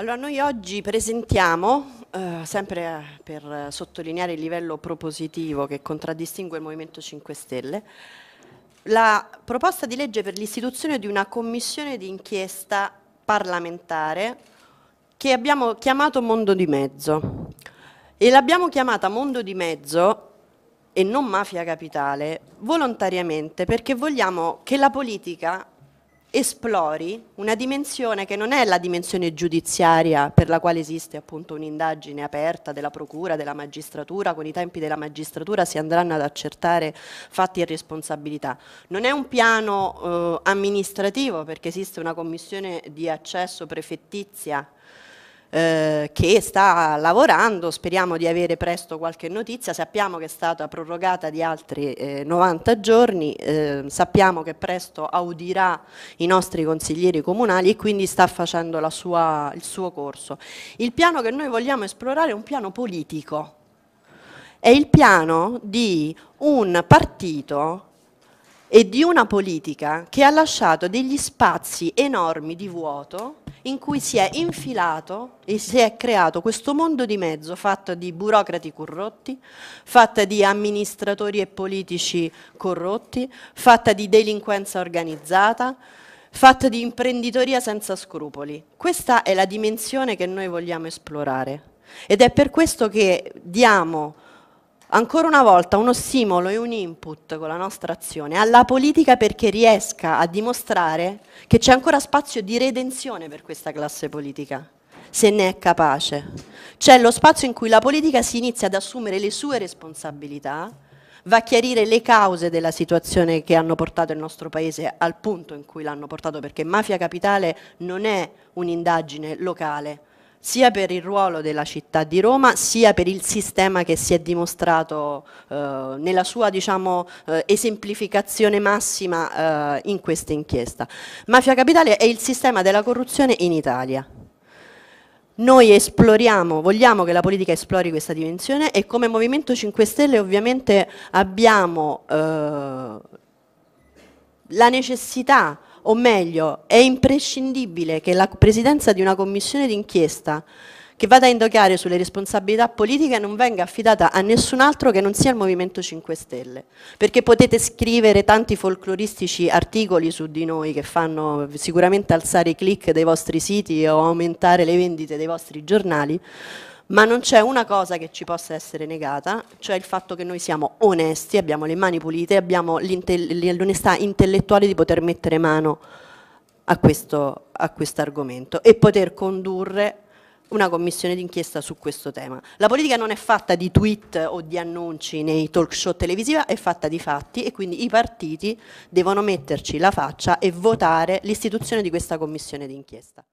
Allora, noi oggi presentiamo, eh, sempre per sottolineare il livello propositivo che contraddistingue il Movimento 5 Stelle, la proposta di legge per l'istituzione di una commissione di inchiesta parlamentare che abbiamo chiamato Mondo di Mezzo. E l'abbiamo chiamata Mondo di Mezzo e non Mafia Capitale volontariamente perché vogliamo che la politica esplori una dimensione che non è la dimensione giudiziaria per la quale esiste appunto un'indagine aperta della procura, della magistratura, con i tempi della magistratura si andranno ad accertare fatti e responsabilità. Non è un piano eh, amministrativo perché esiste una commissione di accesso prefettizia eh, che sta lavorando, speriamo di avere presto qualche notizia, sappiamo che è stata prorogata di altri eh, 90 giorni, eh, sappiamo che presto audirà i nostri consiglieri comunali e quindi sta facendo sua, il suo corso. Il piano che noi vogliamo esplorare è un piano politico, è il piano di un partito e di una politica che ha lasciato degli spazi enormi di vuoto in cui si è infilato e si è creato questo mondo di mezzo fatto di burocrati corrotti, fatta di amministratori e politici corrotti, fatta di delinquenza organizzata, fatta di imprenditoria senza scrupoli. Questa è la dimensione che noi vogliamo esplorare ed è per questo che diamo ancora una volta uno stimolo e un input con la nostra azione alla politica perché riesca a dimostrare che c'è ancora spazio di redenzione per questa classe politica, se ne è capace. C'è lo spazio in cui la politica si inizia ad assumere le sue responsabilità, va a chiarire le cause della situazione che hanno portato il nostro Paese al punto in cui l'hanno portato, perché Mafia Capitale non è un'indagine locale, sia per il ruolo della città di Roma, sia per il sistema che si è dimostrato eh, nella sua diciamo, eh, esemplificazione massima eh, in questa inchiesta. Mafia Capitale è il sistema della corruzione in Italia. Noi esploriamo, vogliamo che la politica esplori questa dimensione e come Movimento 5 Stelle ovviamente abbiamo eh, la necessità o meglio è imprescindibile che la presidenza di una commissione d'inchiesta che vada a indagare sulle responsabilità politiche non venga affidata a nessun altro che non sia il Movimento 5 Stelle, perché potete scrivere tanti folcloristici articoli su di noi che fanno sicuramente alzare i click dei vostri siti o aumentare le vendite dei vostri giornali, ma non c'è una cosa che ci possa essere negata, cioè il fatto che noi siamo onesti, abbiamo le mani pulite, abbiamo l'onestà intellettuale di poter mettere mano a questo a quest argomento e poter condurre una commissione d'inchiesta su questo tema. La politica non è fatta di tweet o di annunci nei talk show televisiva, è fatta di fatti e quindi i partiti devono metterci la faccia e votare l'istituzione di questa commissione d'inchiesta.